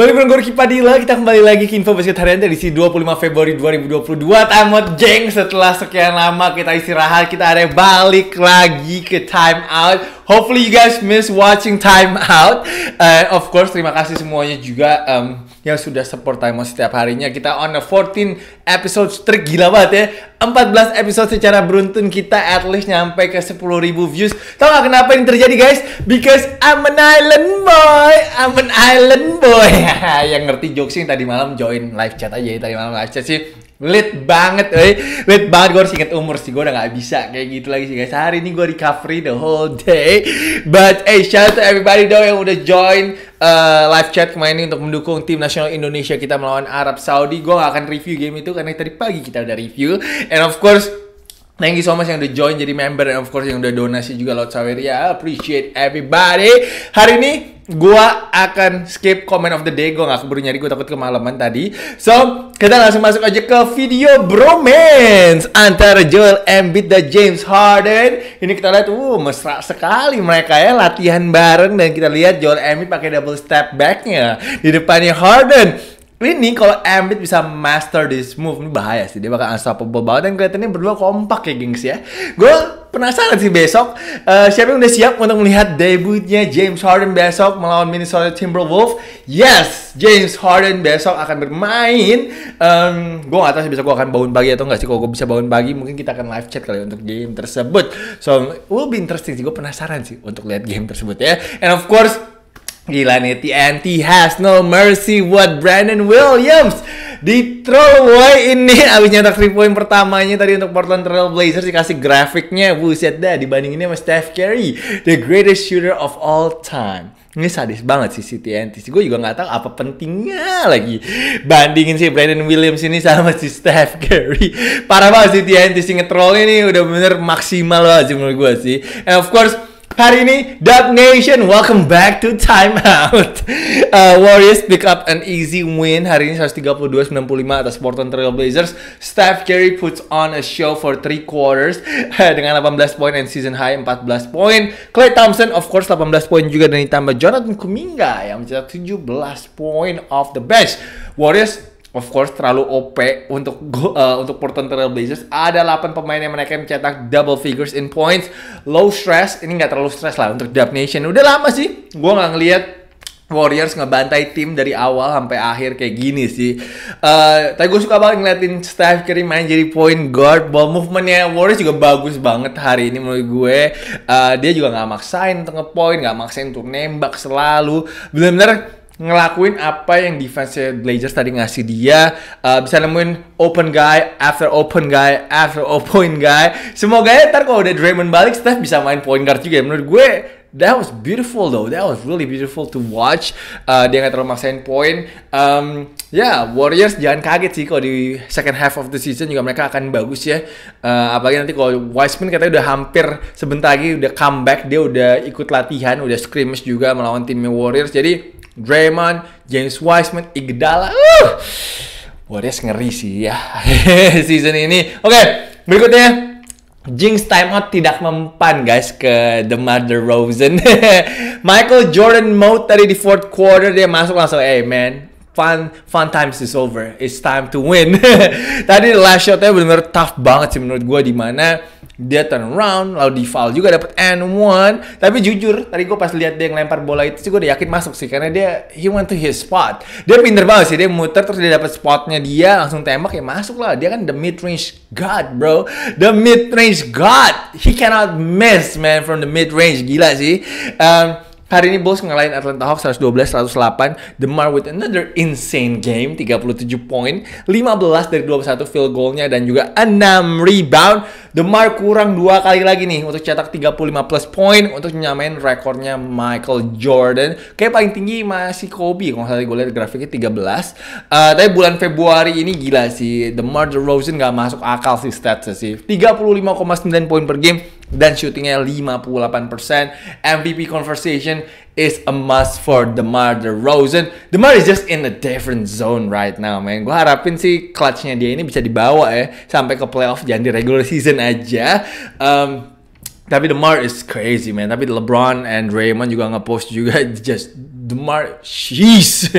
Balik bareng Gorky Padilla, kita kembali lagi ke Info Basket Harian si 25 Februari 2022 out jeng setelah sekian lama kita istirahat, kita ada balik lagi ke time out Hopefully you guys miss watching time out And eh, of course, terima kasih semuanya juga um, yang sudah support time out setiap harinya Kita on the 14 episode streak, gila banget ya 14 episode secara beruntun kita at least nyampe ke ribu views. Tahu gak kenapa yang terjadi guys? Because I'm an island boy, I'm an island boy. yang ngerti jokes tadi malam join live chat aja ya, tadi malam live chat sih Lit banget, eh. Lit banget gue harus inget umur sih. Gue udah gak bisa kayak gitu lagi sih guys. Hari ini gue recovery the whole day. But hey, shout out to everybody though yang udah join uh, live chat kemarin ini untuk mendukung tim nasional Indonesia kita melawan Arab Saudi. Gue gak akan review game itu karena tadi pagi kita udah review. And of course, Thank you so much yang udah join jadi member dan of course yang udah donasi juga laut saweria. Appreciate everybody. Hari ini gua akan skip comment of the day. Gua gak keburu nyari, gua takut kemalaman tadi. So, kita langsung masuk aja ke video bromance antara Joel Embiid dan James Harden. Ini kita lihat, uh, mesra sekali mereka ya latihan bareng dan kita lihat Joel Embiid pakai double step backnya di depannya Harden ini kalau Embiid bisa master this move ini bahaya sih dia bakal unstoppable banget dan kelihatannya berdua kompak ya gengs ya gue penasaran sih besok uh, siapa yang udah siap untuk melihat debutnya James Harden besok melawan Minnesota Timberwolves yes James Harden besok akan bermain um, gue gak tahu sih besok gue akan bangun pagi atau enggak sih kalau gue bisa bangun pagi mungkin kita akan live chat kali ya untuk game tersebut so will be interesting sih gue penasaran sih untuk lihat game tersebut ya and of course Gila nih, TNT has no mercy buat Brandon Williams di throwaway ini abis nyetak 3 point pertamanya tadi untuk Portland Trail Blazers dikasih grafiknya buset dah dibandinginnya sama Steph Curry the greatest shooter of all time ini sadis banget sih si TNT gue juga nggak tahu apa pentingnya lagi bandingin si Brandon Williams ini sama si Steph Curry parah banget si TNT sih troll ini udah bener maksimal lah sih menurut gue sih and of course Hari ini Dub Nation, welcome back to timeout. Uh, Warriors pick up an easy win hari ini 132-95 atas Portland Trail Blazers. Steph Curry puts on a show for three quarters dengan 18 point and season high 14 point. Clay Thompson of course 18 point juga dan ditambah Jonathan Kuminga yang mencetak 17 point off the bench. Warriors of course terlalu OP untuk go, uh, untuk Portland Trail Blazers. Ada 8 pemain yang mereka mencetak double figures in points, low stress. Ini nggak terlalu stress lah untuk Dub Nation. Udah lama sih, gue nggak ngeliat Warriors ngebantai tim dari awal sampai akhir kayak gini sih. Uh, tapi gue suka banget ngeliatin Steph Curry main jadi point guard. Ball movementnya Warriors juga bagus banget hari ini menurut gue. Uh, dia juga nggak maksain untuk ngepoint, nggak maksain untuk nembak selalu. Bener-bener ngelakuin apa yang defense Blazers tadi ngasih dia uh, bisa nemuin open guy after open guy after open guy semoga ya ntar kalau udah Draymond balik Steph bisa main point guard juga menurut gue That was beautiful though. That was really beautiful to watch. Uh, dia nggak terlalu maksain poin. Um, ya yeah, Warriors jangan kaget sih kalau di second half of the season juga mereka akan bagus ya. Uh, apalagi nanti kalau Wiseman katanya udah hampir sebentar lagi udah comeback, dia udah ikut latihan, udah scrimmage juga melawan timnya Warriors. Jadi Draymond, James Wiseman, Iguodala. Uh, Warriors ngeri sih ya season ini. Oke, okay, berikutnya Jinx timeout tidak mempan guys ke the mother rosen Michael Jordan mode tadi di fourth quarter dia masuk langsung, hey man, fun fun times is over. It's time to win. tadi last shotnya benar-benar tough banget sih menurut gue di mana dia turn around lalu di foul juga dapat and one tapi jujur tadi gue pas lihat dia yang lempar bola itu sih gue udah yakin masuk sih karena dia he went to his spot dia pinter banget sih dia muter terus dia dapat spotnya dia langsung tembak ya masuk lah dia kan the mid range god bro the mid range god he cannot miss man from the mid range gila sih um, Hari ini Bulls ngalahin Atlanta Hawks 112-108. DeMar with another insane game, 37 poin, 15 dari 21 field goalnya dan juga 6 rebound. The mark kurang dua kali lagi nih untuk cetak 35 plus point untuk nyamain rekornya Michael Jordan. Kayak paling tinggi masih Kobe kalau saya gue lihat grafiknya 13. Uh, eh, tapi bulan Februari ini gila sih. Demar Rosen nggak masuk akal sih statsnya sih. 35,9 poin per game dan shootingnya 58%. MVP conversation is a must for DeMar DeRozan. DeMar is just in a different zone right now, man. Gue harapin sih clutchnya dia ini bisa dibawa ya sampai ke playoff jangan di regular season aja. Um, tapi DeMar is crazy, man. Tapi LeBron and Raymond juga post juga just the sheesh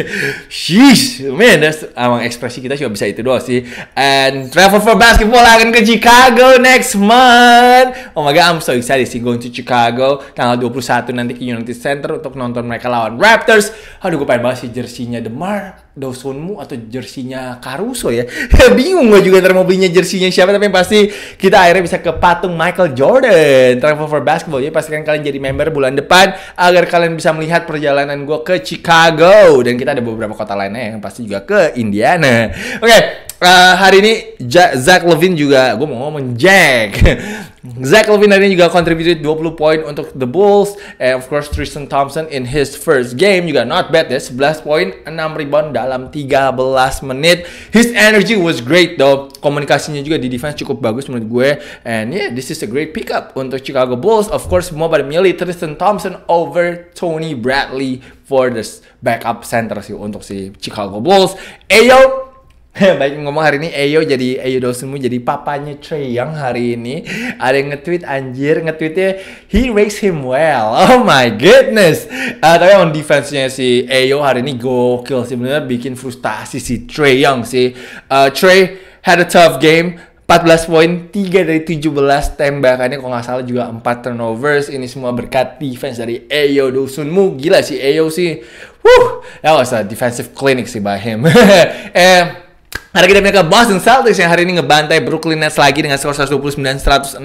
sheesh man that's emang ekspresi kita cuma bisa itu doang sih and travel for basketball akan ke Chicago next month oh my god I'm so excited sih going to Chicago tanggal 21 nanti ke United Center untuk nonton mereka lawan Raptors aduh gue pengen banget sih jersinya Demar Dawsonmu atau jersinya Caruso ya. Bingung gue juga ntar mau belinya jersinya siapa tapi yang pasti kita akhirnya bisa ke patung Michael Jordan Travel for Basketball. Jadi pastikan kalian jadi member bulan depan agar kalian bisa melihat perjalanan gue ke Chicago dan kita ada beberapa kota lainnya yang pasti juga ke Indiana. Oke, okay, uh, eh, hari ini Jack, Zach Levine juga gue mau ngomong Jack Mhm. Zach Levine hari ini juga contributed 20 poin untuk the Bulls. And of course Tristan Thompson in his first game juga not bad ya. 11 poin, 6 rebound dalam 13 menit. His energy was great though. Komunikasinya juga di defense cukup bagus menurut gue. And yeah, this is a great pickup untuk Chicago Bulls. Of course semua pada milih Tristan Thompson over Tony Bradley for this backup center sih untuk si Chicago Bulls. Ayo Baik ngomong hari ini Eyo jadi Eyo Dosunmu jadi papanya Trey yang hari ini ada yang nge-tweet anjir nge-tweetnya he raised him well oh my goodness uh, tapi on defense-nya si Eyo hari ini kill sih benar bikin frustasi si Trey Young si uh, eh, Trey had a tough game 14 poin, 3 dari 17 tembakannya kalau nggak salah juga 4 turnovers. Ini semua berkat defense dari Eyo Dosunmu. Gila si Eyo sih. Woo, that was a defensive clinic sih by him. And eh, Hari kita pindah Boston Celtics yang hari ini ngebantai Brooklyn Nets lagi dengan skor 129-106.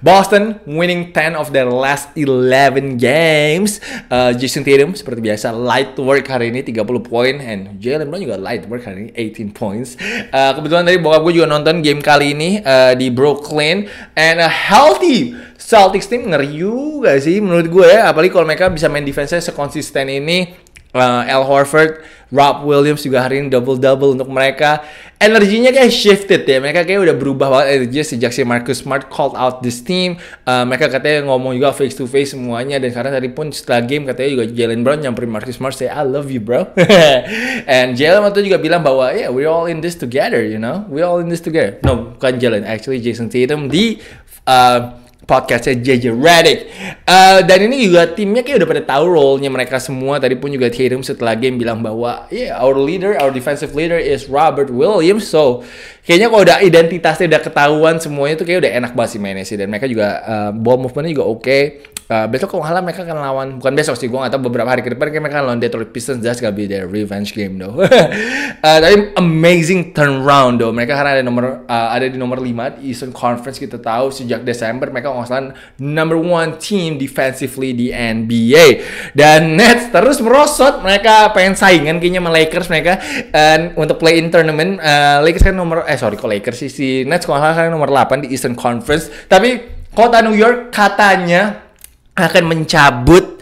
Boston winning 10 of their last 11 games. Uh, Jason Tatum seperti biasa light work hari ini 30 poin and Jalen Brown juga light work hari ini 18 points. Uh, kebetulan tadi bokap gue juga nonton game kali ini uh, di Brooklyn and a healthy Celtics team ngeri juga sih menurut gue ya apalagi kalau mereka bisa main defense-nya sekonsisten ini uh, Al Horford Rob Williams juga hari ini double-double untuk mereka. Energinya kayak shifted ya. Mereka kayak udah berubah banget energinya sejak si Marcus Smart called out this team. Uh, mereka katanya ngomong juga face to face semuanya. Dan karena tadi pun setelah game katanya juga Jalen Brown nyamperin Marcus Smart say I love you bro. And Jalen waktu juga bilang bahwa yeah we all in this together you know. we all in this together. No bukan Jalen actually Jason Tatum di uh, podcastnya JJ Redick. Uh, dan ini juga timnya kayak udah pada tahu role-nya mereka semua. Tadi pun juga Tatum setelah game bilang bahwa yeah, our leader, our defensive leader is Robert Williams. So kayaknya kalau udah identitasnya udah ketahuan semuanya tuh kayak udah enak banget sih mainnya sih dan mereka juga uh, ball movementnya juga oke okay. uh, eh, besok kalau nggak mereka akan lawan bukan besok sih gue nggak tahu beberapa hari ke depan kayak mereka akan lawan Detroit Pistons that's gonna be their revenge game though uh, tapi amazing turnaround though mereka karena ada nomor uh, ada di nomor 5 di Eastern Conference kita tahu sejak Desember mereka ngosan number one team defensively di NBA dan Nets terus merosot mereka pengen saingan kayaknya sama Lakers mereka and untuk play in tournament uh, Lakers kan nomor eh sorry kok Lakers sih si Nets kalau salah nomor 8 di Eastern Conference tapi kota New York katanya akan mencabut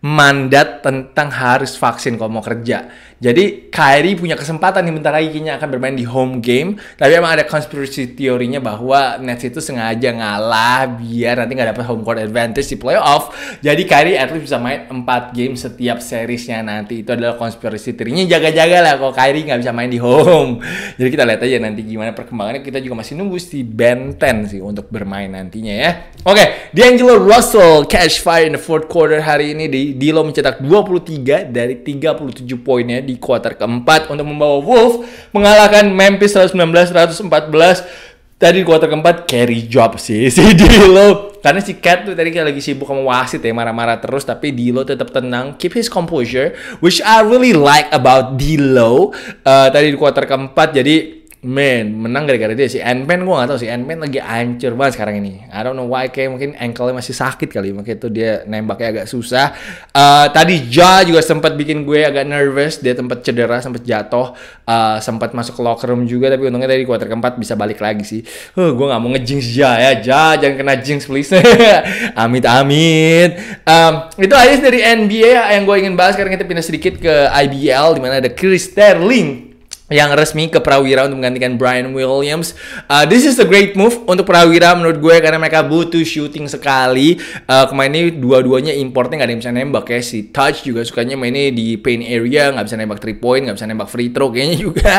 mandat tentang harus vaksin kalau mau kerja. Jadi Kyrie punya kesempatan nih bentar lagi kayaknya akan bermain di home game. Tapi emang ada conspiracy teorinya bahwa Nets itu sengaja ngalah biar nanti nggak dapat home court advantage di playoff. Jadi Kyrie at least bisa main 4 game setiap seriesnya nanti. Itu adalah conspiracy teorinya. Jaga-jaga lah kalau Kyrie nggak bisa main di home. Jadi kita lihat aja nanti gimana perkembangannya. Kita juga masih nunggu si Ben 10 sih untuk bermain nantinya ya. Oke, okay, D'Angelo Russell cash fire in the fourth quarter hari ini di Dilo mencetak 23 dari 37 poinnya di kuarter keempat untuk membawa Wolf mengalahkan Memphis 119-114. Tadi di kuarter keempat carry job sih si Dilo. Karena si Cat tuh tadi lagi sibuk sama wasit ya marah-marah terus tapi Dilo tetap tenang, keep his composure which I really like about Dilo uh, eh, tadi di kuarter keempat. Jadi Men menang gara-gara dia sih. ant Men gue gak tau sih. ant Men lagi ancur banget sekarang ini. I don't know why kayak mungkin ankle-nya masih sakit kali, makanya itu dia nembaknya agak susah. Uh, tadi Ja juga sempat bikin gue agak nervous, dia tempat cedera, sempat jatuh, uh, sempat masuk locker room juga tapi untungnya dari kuarter keempat bisa balik lagi sih. Huh, gue gak mau nge-jinx Ja ya, Ja jangan kena jinx please. amit amit. Um, itu aja dari NBA yang gue ingin bahas sekarang kita pindah sedikit ke IBL dimana ada Chris Sterling yang resmi ke Prawira untuk menggantikan Brian Williams. Uh, this is a great move untuk Prawira menurut gue karena mereka butuh shooting sekali. Uh, kemarin ini dua-duanya importnya nggak ada yang bisa nembak ya. Si Touch juga sukanya mainnya di paint area, nggak bisa nembak three point, nggak bisa nembak free throw kayaknya juga.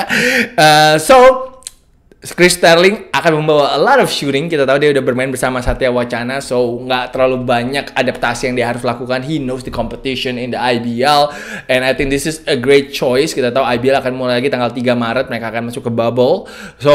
Uh, so Chris Sterling akan membawa a lot of shooting. Kita tahu dia udah bermain bersama Satya Wacana, so nggak terlalu banyak adaptasi yang dia harus lakukan. He knows the competition in the IBL, and I think this is a great choice. Kita tahu IBL akan mulai lagi tanggal 3 Maret, mereka akan masuk ke bubble. So,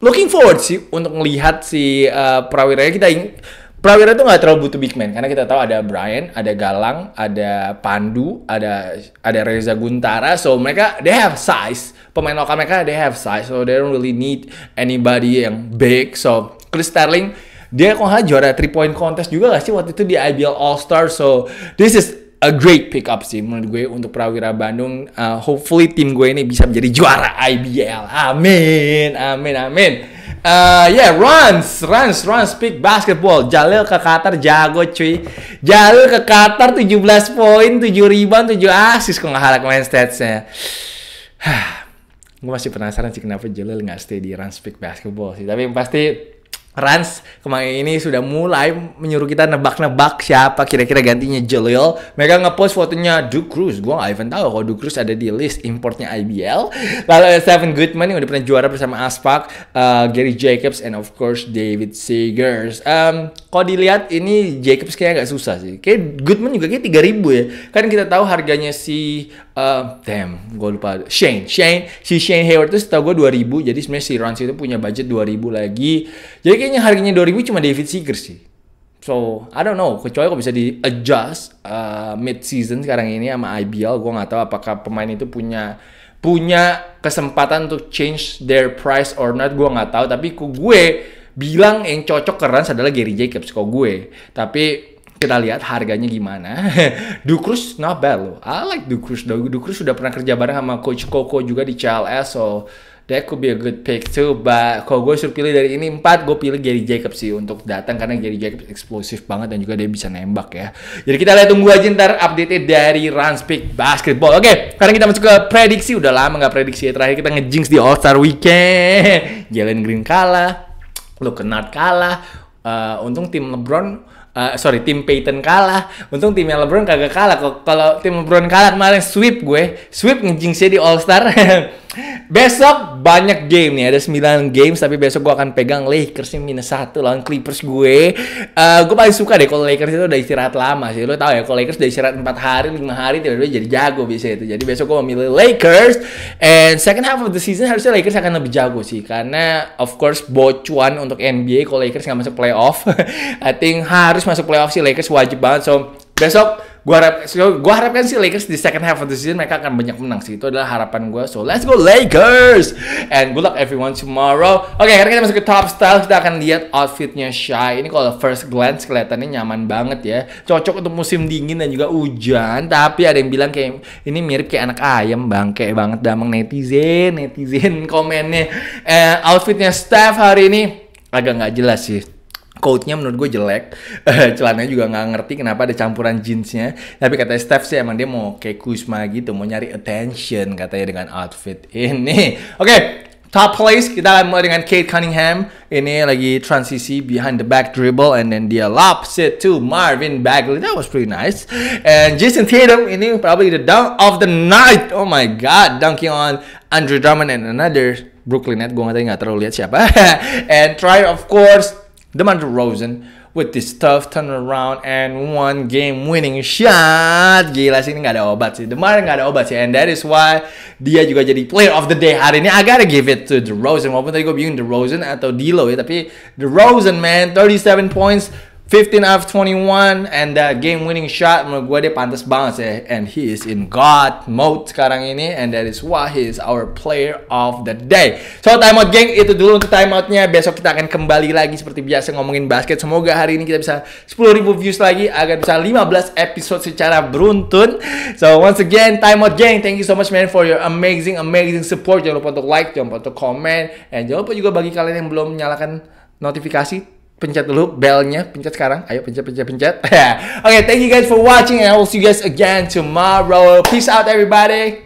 looking forward sih untuk melihat si uh, prawira kita ingin Prawira tuh nggak terlalu butuh big man karena kita tahu ada Brian, ada Galang, ada Pandu, ada ada Reza Guntara. So mereka they have size. Pemain lokal mereka they have size. So they don't really need anybody yang big. So Chris Sterling dia kok nggak juara 3 point contest juga gak sih waktu itu di IBL All Star. So this is a great pickup sih menurut gue untuk Prawira Bandung. Uh, hopefully tim gue ini bisa menjadi juara IBL. Amin, amin, amin. Uh, yeah, runs, runs, runs, speak basketball. Jalil ke Qatar jago cuy. Jalil ke Qatar 17 poin, 7 rebound, 7 assist kok nggak salah main statsnya. Gue masih penasaran sih kenapa Jalil nggak stay di runs speak basketball sih. Tapi pasti Rans kemarin ini sudah mulai menyuruh kita nebak-nebak siapa kira-kira gantinya Jalil. Mereka ngepost fotonya Duke Cruz. Gue gak even tahu kalau Duke Cruz ada di list importnya IBL. Lalu ada Stephen Goodman yang udah pernah juara bersama Aspak, uh, Gary Jacobs, and of course David Seegers. Um, kalau dilihat ini Jacobs kayaknya gak susah sih. Kayak Goodman juga kayak 3000 ya. Kan kita tahu harganya si uh, damn gue lupa Shane Shane si Shane Hayward itu setahu gue ribu, jadi sebenarnya si Rons itu punya budget dua ribu lagi jadi kayaknya harganya dua ribu cuma David Seeger sih so I don't know kecuali kok bisa di adjust uh, eh, mid season sekarang ini sama IBL gue nggak tahu apakah pemain itu punya punya kesempatan untuk change their price or not gue nggak tahu tapi ku gue bilang yang cocok keren adalah Gary Jacobs kok gue tapi kita lihat harganya gimana. Dukrus not bad loh. I like Dukrus. Dukrus sudah pernah kerja bareng sama Coach Koko juga di CLS. So that could be a good pick too. But kalau gue suruh pilih dari ini empat, gue pilih Gary Jacobs sih untuk datang karena Gary Jacobs eksplosif banget dan juga dia bisa nembak ya. Jadi kita lihat tunggu aja ntar update dari Ranspik Basketball. Oke, okay, sekarang kita masuk ke prediksi. Udah lama nggak prediksi. ya. Terakhir kita ngejinx di All Star Weekend. Jalen Green kalah, Lukenard kalah. Uh, untung tim LeBron uh, sorry tim Peyton kalah untung timnya LeBron kagak kalah Kok kalau tim LeBron kalah kemarin sweep gue sweep ngejinx di All Star besok banyak game nih ada 9 games tapi besok gue akan pegang Lakers nih minus satu lawan Clippers gue uh, eh, gue paling suka deh kalau Lakers itu udah istirahat lama sih lo tau ya kalau Lakers udah istirahat empat hari lima hari tiba-tiba jadi jago biasanya itu jadi besok gue memilih Lakers and second half of the season harusnya Lakers akan lebih jago sih karena of course bocuan untuk NBA kalau Lakers nggak masuk playoff I think harus Lakers masuk playoff sih Lakers wajib banget. So besok gua harap so, gua harapkan sih Lakers di second half of the season mereka akan banyak menang sih. Itu adalah harapan gua. So let's go Lakers and good luck everyone tomorrow. Oke, okay, karena kita masuk ke top style. Kita akan lihat outfitnya Shy. Ini kalau first glance kelihatannya nyaman banget ya. Cocok untuk musim dingin dan juga hujan. Tapi ada yang bilang kayak ini mirip kayak anak ayam bang kayak banget damang netizen, netizen komennya. And eh, outfitnya Steph hari ini agak nggak jelas sih Coatnya menurut gue jelek, celananya juga nggak ngerti kenapa ada campuran jeansnya. Tapi katanya Steph sih emang dia mau kayak Kuzma gitu, mau nyari attention katanya dengan outfit ini. Oke, okay, top place kita akan mulai dengan Kate Cunningham. Ini lagi transisi behind the back dribble and then dia lops it to Marvin Bagley. That was pretty nice. And Jason Tatum ini probably the dunk of the night. Oh my god, dunking on Andrew Drummond and another Brooklyn Net. Gue nggak tahu nggak terlalu lihat siapa. and try of course DeMar DeRozan with this tough turnaround and one game winning shot. Gila sih ini nggak ada obat sih. DeMar nggak ada obat sih. And that is why dia juga jadi player of the day hari ini. I gotta give it to DeRozan. Walaupun tadi gue bingung DeRozan atau D'Lo ya. Tapi DeRozan man, 37 points, 15 out of 21 and that game winning shot menurut gue dia pantas banget sih and he is in God mode sekarang ini and that is why he is our player of the day so timeout geng itu dulu untuk timeoutnya besok kita akan kembali lagi seperti biasa ngomongin basket semoga hari ini kita bisa 10 ribu views lagi agar bisa 15 episode secara beruntun so once again timeout geng thank you so much man for your amazing amazing support jangan lupa untuk like jangan lupa untuk comment, and jangan lupa juga bagi kalian yang belum menyalakan notifikasi pencet dulu belnya, pencet sekarang. Ayo pencet, pencet, pencet. Oke, okay, thank you guys for watching and I will see you guys again tomorrow. Peace out everybody.